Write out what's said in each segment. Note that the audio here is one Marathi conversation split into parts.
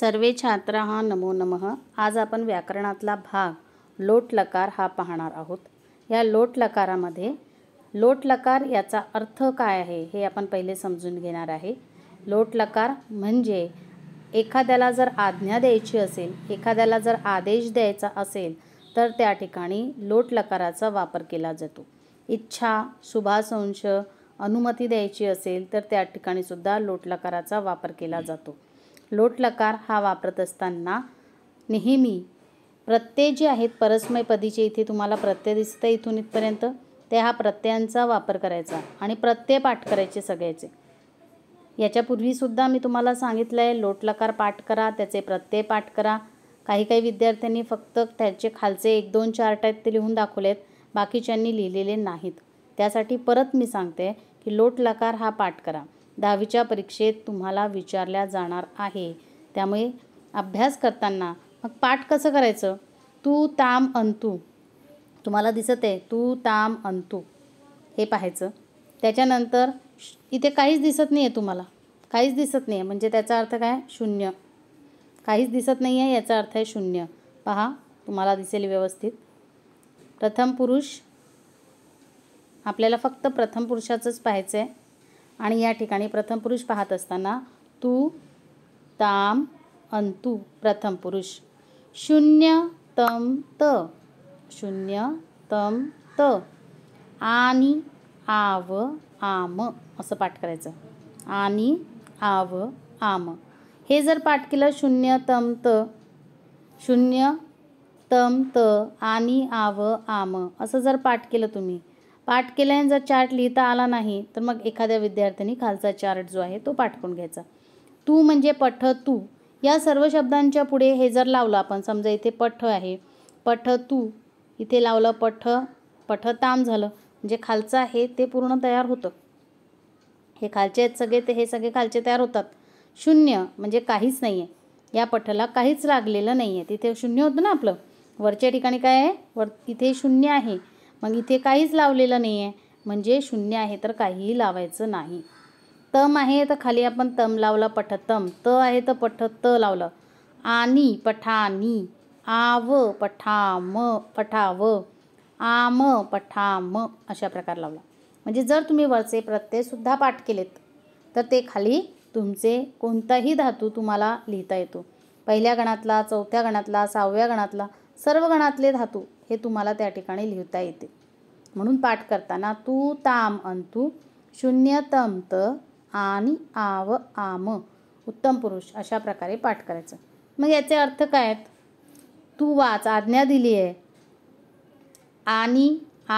सर्वे छात्र हा नमो नमः आज आपण व्याकरणातला भाग लोट लकार हा पाहणार आहोत या लोट लकारामध्ये लोट लकार याचा अर्थ काय आहे हे आपण पहिले समजून घेणार आहे लोट लकार म्हणजे एखाद्याला जर आज्ञा द्यायची असेल एखाद्याला जर आदेश द्यायचा असेल तर त्या ठिकाणी लोट लकाराचा वापर केला जातो इच्छा शुभासंश अनुमती द्यायची असेल तर त्या ठिकाणी सुद्धा वापर केला जातो लोटलकार हा वापरत असताना नेहमी प्रत्यय जे आहेत परस्मय पदीचे इथे तुम्हाला प्रत्यय दिसतं इथून इथपर्यंत ते हा प्रत्ययांचा वापर करायचा आणि प्रत्यय पाठ करायचे सगळ्याचे याच्यापूर्वीसुद्धा मी तुम्हाला सांगितलं आहे लोटलकार पाठ करा त्याचे प्रत्यय पाठ करा काही काही विद्यार्थ्यांनी फक्त त्याचे खालचे एक दोन चार्ट आहेत ते लिहून दाखवलेत बाकीच्यांनी लिहिलेले नाहीत त्यासाठी परत मी सांगते की लोटलकार हा पाठ करा दहावीच्या परीक्षेत तुम्हाला विचारल्या जाणार आहे त्यामुळे अभ्यास करताना मग पाठ कसं करायचं तू ताम अंतू तुम्हाला दिसत आहे तू ताम अंतू हे पाहायचं त्याच्यानंतर इथे काहीच दिसत नाही आहे तुम्हाला काहीच दिसत नाही आहे म्हणजे त्याचा अर्थ काय शून्य काहीच दिसत नाही आहे याचा अर्थ आहे शून्य पहा तुम्हाला दिसेल व्यवस्थित प्रथम पुरुष आपल्याला फक्त प्रथम पुरुषाचंच पाहायचं आहे आणि या ठिकाणी प्रथम पुरुष पाहत असताना तू ताम अंतु प्रथम पुरुष शून्य तम त शून्य तम त आणि आव आम असं पाठ करायचं आणि आव आम हे जर पाठ केलं शून्य तम त शून्य तम त आणि आव आम असं जर पाठ केलं तुम्ही पाठ केल्याने जर चार्ट लिहिता आला नाही तर मग एखाद्या विद्यार्थ्यांनी खालचा चार्ट जो आहे तो पाठवून घ्यायचा तू म्हणजे पठ तू या सर्व शब्दांच्या पुढे हे जर लावलं आपण समजा इथे पठ आहे पठ तू इथे लावलं पठ पठ ताम झालं म्हणजे खालचं आहे ते पूर्ण तयार होतं हे खालचे आहेत सगळे ते हे सगळे खालचे तयार होतात शून्य म्हणजे काहीच नाही आहे या पठला काहीच लागलेलं नाही आहे तिथे शून्य होतं ना आपलं वरच्या ठिकाणी काय आहे वर तिथे शून्य आहे मग इथे काहीच लावलेलं नाही आहे म्हणजे शून्य आहे तर काहीही लावायचं नाही तम आहे तर खाली आपण तम लावला पठतम त आहे तर पठ त लावलं आणि पठानी आव पठाम पठाव आम पठाम अशा प्रकार लावला म्हणजे जर तुम्ही वरचे प्रत्ययसुद्धा पाठ केलेत तर ते खाली तुमचे कोणताही धातू तुम्हाला लिहिता येतो पहिल्या गणातला चौथ्या गणातला सहाव्या गणातला सर्व गणातले धातू हे तुम्हाला त्या ठिकाणी लिहिता येते म्हणून पाठ करताना तू ताम अंतु शून्य तम त आणि आव आम उत्तम पुरुष अशा प्रकारे पाठ करायचं मग याचे अर्थ काय आहेत तू वाच आज्ञा दिली आहे आणि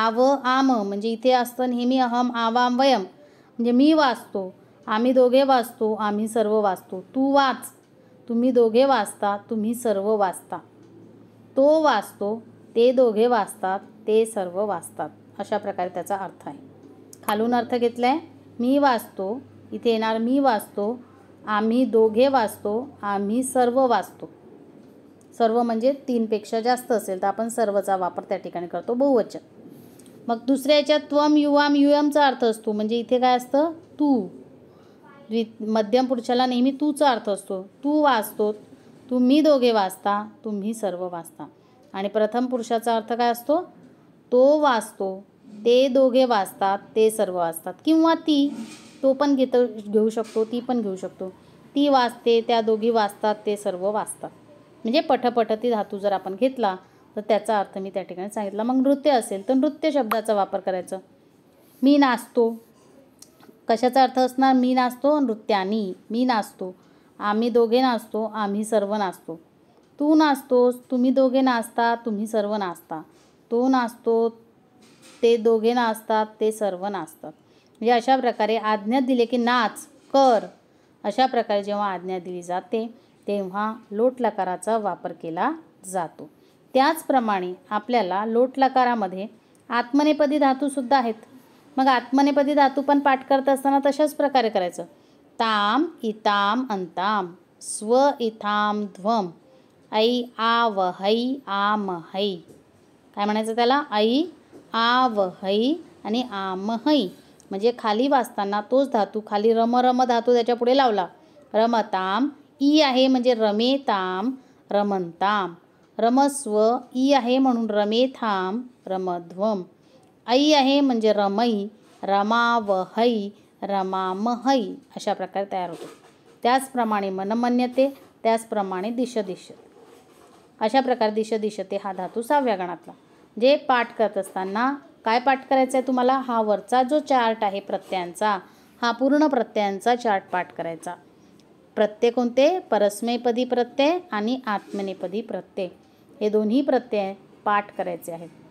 आव आम म्हणजे इथे असतं नेहमी अहम आवाम वयम म्हणजे मी वाचतो आम्ही दोघे वाचतो आम्ही सर्व वाचतो तू वाच तुम्ही दोघे वाचता तुम्ही सर्व वाचता तो वाचतो ते दोघे वाचतात ते सर्व वाचतात अशा प्रकारे त्याचा अर्थ आहे खालून अर्थ घेतला आहे मी वाचतो इथे येणार मी वाचतो आम्ही दोघे वाचतो आम्ही सर्व वाचतो सर्व म्हणजे तीनपेक्षा जास्त असेल तर आपण सर्वचा वापर त्या ठिकाणी करतो बहुवचन मग दुसऱ्याच्या त्वम युवाम युएमचा अर्थ असतो म्हणजे इथे काय असतं तू द्वि मध्यम पुरुषाला नेहमी तूचा अर्थ असतो तू वाचतो तुम्ही दोघे वाचता तुम्ही सर्व वाचता आणि प्रथम पुरुषाचा अर्थ काय असतो तो वाचतो ते दोघे वाचतात ते सर्व वाचतात किंवा ती तो पण घेत घेऊ शकतो ती पण घेऊ शकतो ती वाचते त्या दोघी वाचतात ते सर्व वाचतात म्हणजे ती धातू जर आपण घेतला तर त्याचा अर्थ मी त्या ठिकाणी सांगितला मग नृत्य असेल तर नृत्य शब्दाचा वापर करायचा मी नाचतो कशाचा अर्थ असणार मी नाचतो नृत्यानी मी नाचतो आम्ही दोघे नाचतो आम्ही सर्व नाचतो तू नाचतोस तुम्ही दोघे नाचता तुम्ही सर्व नाचता तो नाचतो ते दोघे नाचतात ते सर्व नाचतात म्हणजे अशा प्रकारे आज्ञा दिले की नाच कर अशा प्रकारे जेव्हा आज्ञा दिली जाते तेव्हा लोटलकाराचा वापर केला जातो त्याचप्रमाणे आपल्याला लोटलकारामध्ये आत्मनेपदी धातूसुद्धा आहेत मग आत्मनेपदी धातू पण पाठ करत असताना तशाच प्रकारे करायचं ताम इताम अंताम स्व इथाम ध्वम ऐ आ आम आमहै काय म्हणायचं त्याला ऐ आ आणि आमहै म्हणजे खाली वाचताना तोच धातू खाली रम रम धातू त्याच्या पुढे लावला रमताम ई आहे म्हणजे रमेताम रमंताम रमस्व ई आहे म्हणून रमेथाम रमध्वम ऐ आहे म्हणजे रमई रमावहै रमामहई अशा प्रकारे तयार होतो त्याचप्रमाणे मनमन्यते त्याचप्रमाणे दिश दिश अशा प्रकारे दिश दिशते हा धातू सहाव्या गणातला जे पाठ करत असताना काय पाठ करायचं आहे तुम्हाला हा वरचा जो चार्ट आहे प्रत्ययांचा हा पूर्ण प्रत्ययांचा चार्ट पाठ करायचा प्रत्यय कोणते परस्मयपदी प्रत्यय आणि आत्मनेपदी प्रत्यय हे दोन्ही प्रत्यय पाठ करायचे आहेत